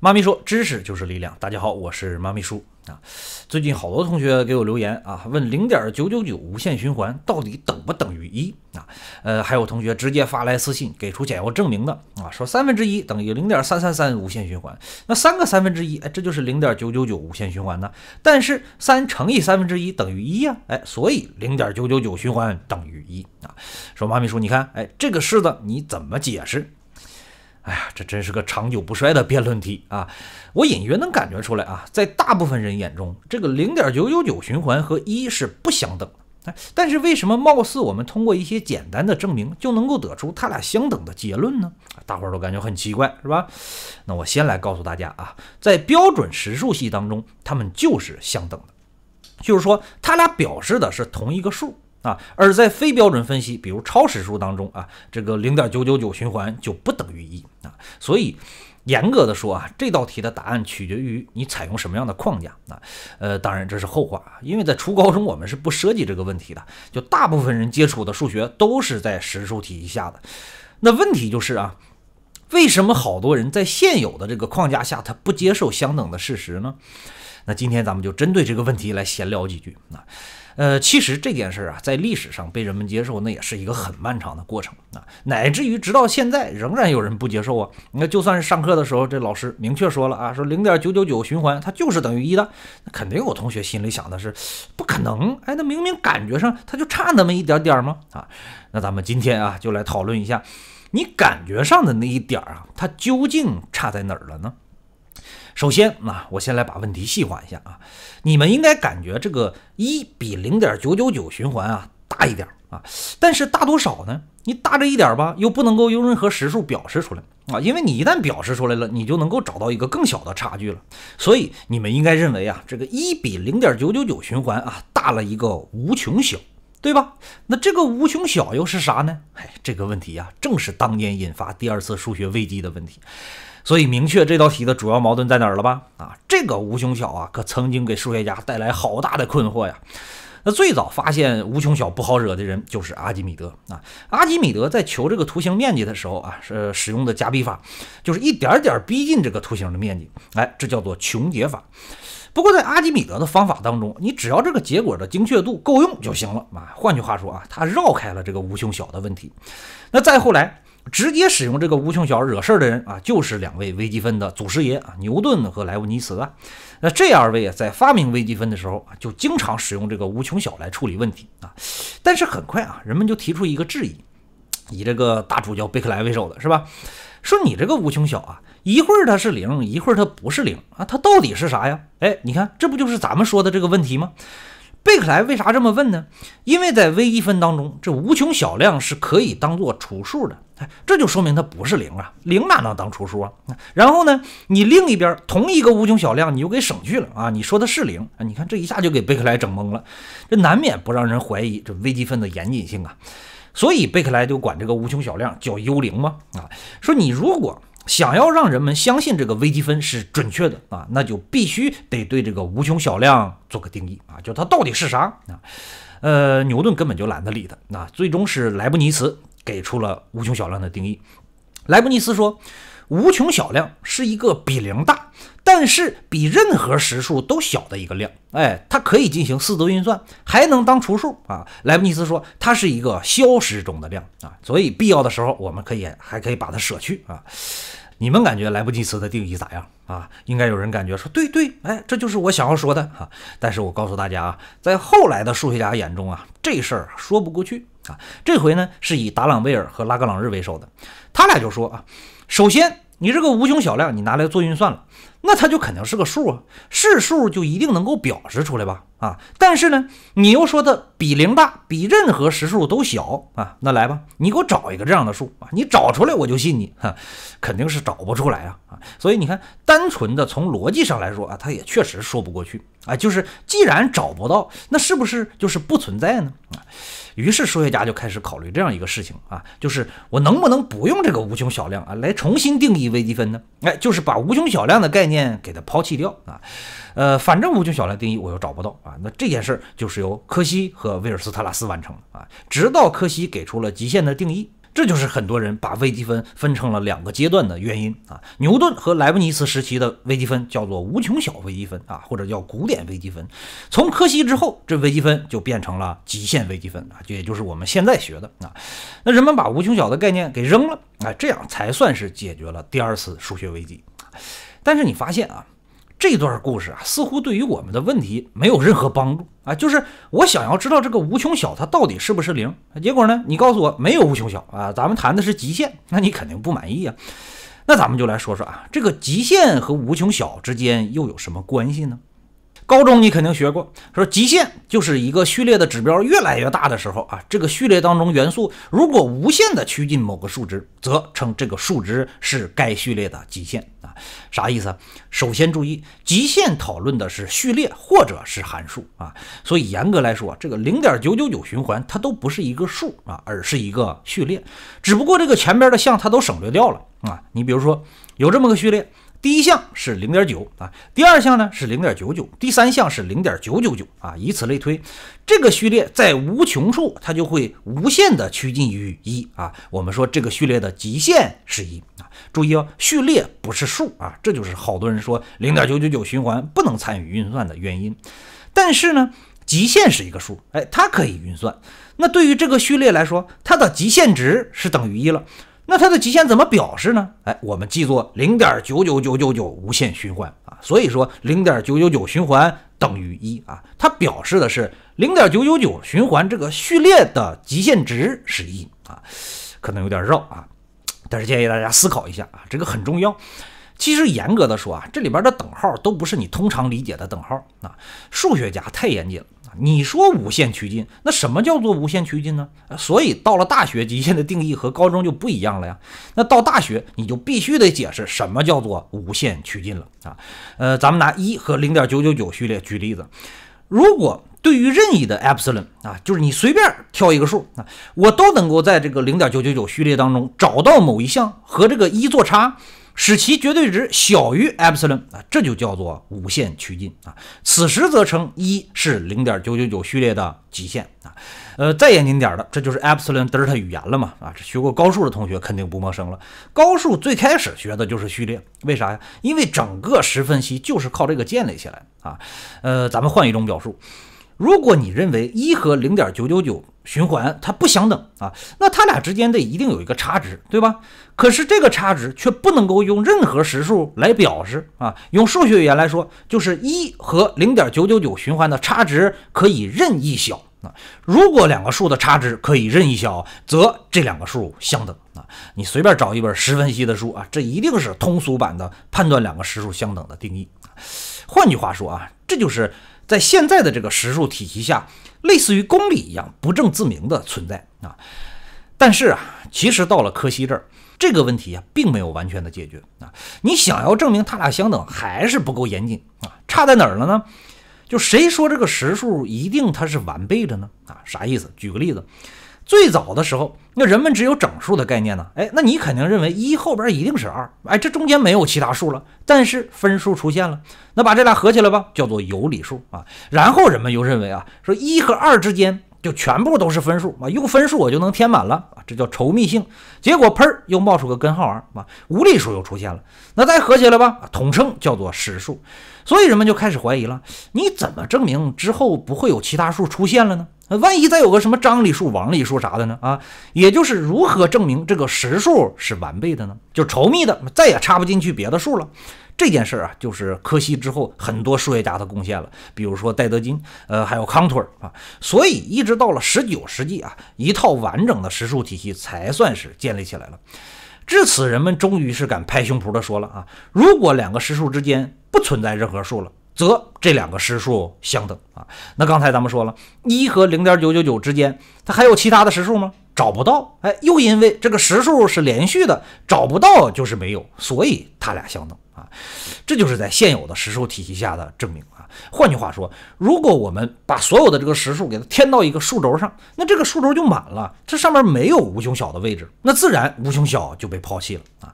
妈咪说：“知识就是力量。”大家好，我是妈咪叔啊。最近好多同学给我留言啊，问零点九九九无限循环到底等不等于一啊？呃，还有同学直接发来私信，给出简要证明的啊，说三分之一等于零点三三三无限循环，那三个三分之一，哎，这就是零点九九九无限循环呢。但是三乘以三分之一等于一呀，哎，所以零点九九九循环等于一啊。说妈咪叔，你看，哎，这个式子你怎么解释？哎呀，这真是个长久不衰的辩论题啊！我隐约能感觉出来啊，在大部分人眼中，这个零点九九九循环和一是不相等。但是为什么貌似我们通过一些简单的证明就能够得出它俩相等的结论呢？大伙儿都感觉很奇怪，是吧？那我先来告诉大家啊，在标准实数系当中，它们就是相等的，就是说它俩表示的是同一个数。啊，而在非标准分析，比如超实数当中啊，这个零点九九九循环就不等于一啊，所以严格的说啊，这道题的答案取决于你采用什么样的框架啊，呃，当然这是后话啊，因为在初高中我们是不涉及这个问题的，就大部分人接触的数学都是在实数体系下的，那问题就是啊，为什么好多人在现有的这个框架下他不接受相等的事实呢？那今天咱们就针对这个问题来闲聊几句啊。呃，其实这件事啊，在历史上被人们接受，那也是一个很漫长的过程啊，乃至于直到现在，仍然有人不接受啊。那就算是上课的时候，这老师明确说了啊，说零点九九九循环它就是等于一的，那肯定有同学心里想的是，不可能，哎，那明明感觉上它就差那么一点点吗？啊，那咱们今天啊，就来讨论一下，你感觉上的那一点儿啊，它究竟差在哪儿了呢？首先，那我先来把问题细化一下啊。你们应该感觉这个一比零点九九九循环啊大一点啊，但是大多少呢？你大这一点吧，又不能够用任何实数表示出来啊，因为你一旦表示出来了，你就能够找到一个更小的差距了。所以你们应该认为啊，这个一比零点九九九循环啊大了一个无穷小，对吧？那这个无穷小又是啥呢？哎，这个问题啊，正是当年引发第二次数学危机的问题。所以，明确这道题的主要矛盾在哪儿了吧？啊，这个无穷小啊，可曾经给数学家带来好大的困惑呀。那最早发现无穷小不好惹的人就是阿基米德啊。阿基米德在求这个图形面积的时候啊，是使用的加比法，就是一点点逼近这个图形的面积，哎，这叫做穷解法。不过，在阿基米德的方法当中，你只要这个结果的精确度够用就行了啊。换句话说啊，他绕开了这个无穷小的问题。那再后来。直接使用这个无穷小惹事儿的人啊，就是两位微积分的祖师爷啊，牛顿和莱布尼茨啊。那这二位啊，在发明微积分的时候啊，就经常使用这个无穷小来处理问题啊。但是很快啊，人们就提出一个质疑，以这个大主教贝克莱为首的是吧？说你这个无穷小啊，一会儿它是零，一会儿它不是零啊，它到底是啥呀？哎，你看，这不就是咱们说的这个问题吗？贝克莱为啥这么问呢？因为在微积分当中，这无穷小量是可以当做除数的，这就说明它不是零啊，零哪能当除数啊？然后呢，你另一边同一个无穷小量，你又给省去了啊，你说的是零啊？你看这一下就给贝克莱整懵了，这难免不让人怀疑这微积分的严谨性啊。所以贝克莱就管这个无穷小量叫幽灵嘛啊，说你如果。想要让人们相信这个微积分是准确的啊，那就必须得对这个无穷小量做个定义啊，就它到底是啥啊？呃，牛顿根本就懒得理它，那最终是莱布尼茨给出了无穷小量的定义。莱布尼茨说。无穷小量是一个比零大，但是比任何实数都小的一个量。哎，它可以进行四则运算，还能当除数啊。莱布尼茨说它是一个消失中的量啊，所以必要的时候我们可以还可以把它舍去啊。你们感觉莱布尼茨的定义咋样啊？应该有人感觉说对对，哎，这就是我想要说的哈。但是我告诉大家啊，在后来的数学家眼中啊，这事儿说不过去啊。这回呢是以达朗贝尔和拉格朗日为首的，他俩就说啊。首先，你这个无穷小量，你拿来做运算了，那它就肯定是个数啊，是数就一定能够表示出来吧？啊，但是呢，你又说它比零大，比任何实数都小啊，那来吧，你给我找一个这样的数啊，你找出来我就信你哈，肯定是找不出来啊啊，所以你看，单纯的从逻辑上来说啊，它也确实说不过去啊，就是既然找不到，那是不是就是不存在呢？啊？于是，数学家就开始考虑这样一个事情啊，就是我能不能不用这个无穷小量啊，来重新定义微积分呢？哎，就是把无穷小量的概念给它抛弃掉啊，呃，反正无穷小量定义我又找不到啊，那这件事儿就是由柯西和威尔斯特拉斯完成的啊，直到柯西给出了极限的定义。这就是很多人把微积分分成了两个阶段的原因啊！牛顿和莱布尼茨时期的微积分叫做无穷小微积分啊，或者叫古典微积分。从柯西之后，这微积分就变成了极限微积分啊，也就是我们现在学的啊。那人们把无穷小的概念给扔了啊，这样才算是解决了第二次数学危机。但是你发现啊。这段故事啊，似乎对于我们的问题没有任何帮助啊。就是我想要知道这个无穷小它到底是不是零，结果呢，你告诉我没有无穷小啊，咱们谈的是极限，那你肯定不满意啊。那咱们就来说说啊，这个极限和无穷小之间又有什么关系呢？高中你肯定学过，说极限就是一个序列的指标越来越大的时候啊，这个序列当中元素如果无限的趋近某个数值，则称这个数值是该序列的极限啊。啥意思？首先注意，极限讨论的是序列或者是函数啊，所以严格来说，这个零点九九九循环它都不是一个数啊，而是一个序列，只不过这个前边的项它都省略掉了啊。你比如说，有这么个序列。第一项是零点九啊，第二项呢是零点九九，第三项是零点九九九啊，以此类推，这个序列在无穷处它就会无限的趋近于一啊。我们说这个序列的极限是一啊。注意哦，序列不是数啊，这就是好多人说零点九九九循环不能参与运算的原因。但是呢，极限是一个数，哎，它可以运算。那对于这个序列来说，它的极限值是等于一了。那它的极限怎么表示呢？哎，我们记作零点九九九九九无限循环啊，所以说零点九九九循环等于一啊，它表示的是零点九九九循环这个序列的极限值是一啊，可能有点绕啊，但是建议大家思考一下啊，这个很重要。其实严格的说啊，这里边的等号都不是你通常理解的等号啊，数学家太严谨了。你说无限趋近，那什么叫做无限趋近呢？所以到了大学极限的定义和高中就不一样了呀。那到大学你就必须得解释什么叫做无限趋近了啊。呃，咱们拿一和零点九九九序列举例子，如果对于任意的 epsilon 啊，就是你随便挑一个数啊，我都能够在这个零点九九九序列当中找到某一项和这个一做差。使其绝对值小于 epsilon 啊，这就叫做无限趋近啊。此时则称一是零点九九九序列的极限啊。呃，再严谨点儿的，这就是 epsilon delta 语言了嘛啊。这学过高数的同学肯定不陌生了。高数最开始学的就是序列，为啥呀？因为整个十分析就是靠这个建立起来啊。呃，咱们换一种表述。如果你认为一和零点九九九循环它不相等啊，那它俩之间得一定有一个差值，对吧？可是这个差值却不能够用任何实数来表示啊。用数学语言来说，就是一和零点九九九循环的差值可以任意小啊。如果两个数的差值可以任意小，则这两个数相等啊。你随便找一本十分析的书啊，这一定是通俗版的判断两个实数相等的定义。换句话说啊，这就是。在现在的这个实数体系下，类似于公理一样不证自明的存在啊。但是啊，其实到了柯西这儿，这个问题啊并没有完全的解决啊。你想要证明它俩相等，还是不够严谨啊。差在哪儿了呢？就谁说这个实数一定它是完备的呢？啊，啥意思？举个例子。最早的时候，那人们只有整数的概念呢，哎，那你肯定认为一后边一定是二，哎，这中间没有其他数了。但是分数出现了，那把这俩合起来吧，叫做有理数啊。然后人们又认为啊，说一和二之间就全部都是分数，啊，用分数我就能填满了啊，这叫稠密性。结果喷儿又冒出个根号二，啊，无理数又出现了，那再合起来吧，统称叫做实数。所以人们就开始怀疑了，你怎么证明之后不会有其他数出现了呢？那万一再有个什么张里数、王里数啥的呢？啊，也就是如何证明这个实数是完备的呢？就稠密的，再也插不进去别的数了。这件事啊，就是柯西之后很多数学家的贡献了，比如说戴德金，呃，还有康托尔啊。所以一直到了十九世纪啊，一套完整的实数体系才算是建立起来了。至此，人们终于是敢拍胸脯的说了啊，如果两个实数之间不存在任何数了。则这两个实数相等啊。那刚才咱们说了，一和零点九九九之间，它还有其他的实数吗？找不到。哎，又因为这个实数是连续的，找不到就是没有，所以它俩相等。啊，这就是在现有的实数体系下的证明啊。换句话说，如果我们把所有的这个实数给它添到一个数轴上，那这个数轴就满了，这上面没有无穷小的位置，那自然无穷小就被抛弃了啊。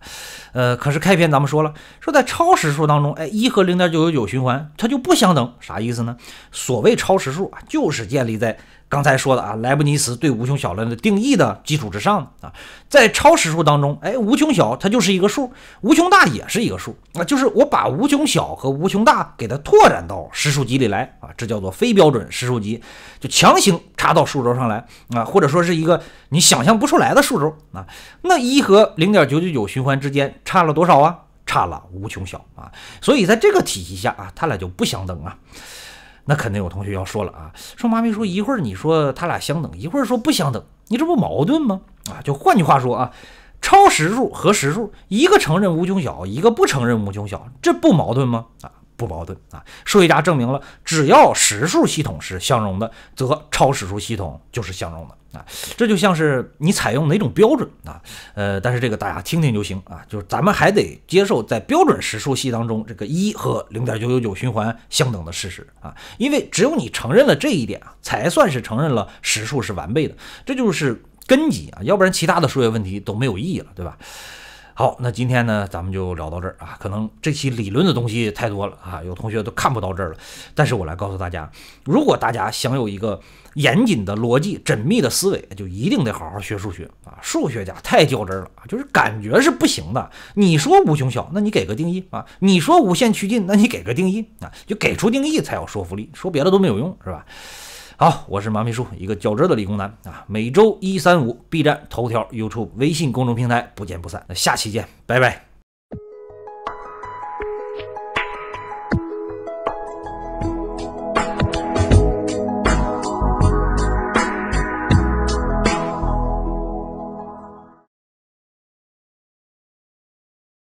呃，可是开篇咱们说了，说在超实数当中，哎，一和零点九九九循环它就不相等，啥意思呢？所谓超实数啊，就是建立在。刚才说的啊，莱布尼茨对无穷小量的定义的基础之上啊，在超实数当中，哎，无穷小它就是一个数，无穷大也是一个数啊，就是我把无穷小和无穷大给它拓展到实数集里来啊，这叫做非标准实数集，就强行插到数轴上来啊，或者说是一个你想象不出来的数轴啊，那一和零点九九九循环之间差了多少啊？差了无穷小啊，所以在这个体系下啊，它俩就不相等啊。那肯定有同学要说了啊，说妈咪说一会儿你说他俩相等，一会儿说不相等，你这不矛盾吗？啊，就换句话说啊，超实数和实数一个承认无穷小，一个不承认无穷小，这不矛盾吗？啊，不矛盾啊。数学家证明了，只要实数系统是相容的，则超实数系统就是相容的。啊，这就像是你采用哪种标准啊，呃，但是这个大家听听就行啊，就是咱们还得接受在标准实数系当中，这个一和零点九九九循环相等的事实啊，因为只有你承认了这一点啊，才算是承认了实数是完备的，这就是根基啊，要不然其他的数学问题都没有意义了，对吧？好，那今天呢，咱们就聊到这儿啊。可能这期理论的东西太多了啊，有同学都看不到这儿了。但是我来告诉大家，如果大家想有一个严谨的逻辑、缜密的思维，就一定得好好学数学啊。数学家太较真了就是感觉是不行的。你说无穷小，那你给个定义啊；你说无限趋近，那你给个定义啊，就给出定义才有说服力，说别的都没有用，是吧？好，我是马秘书，一个较真儿的理工男啊。每周一、三、五，B 站、头条、优酷、微信公众平台，不见不散。那下期见，拜拜。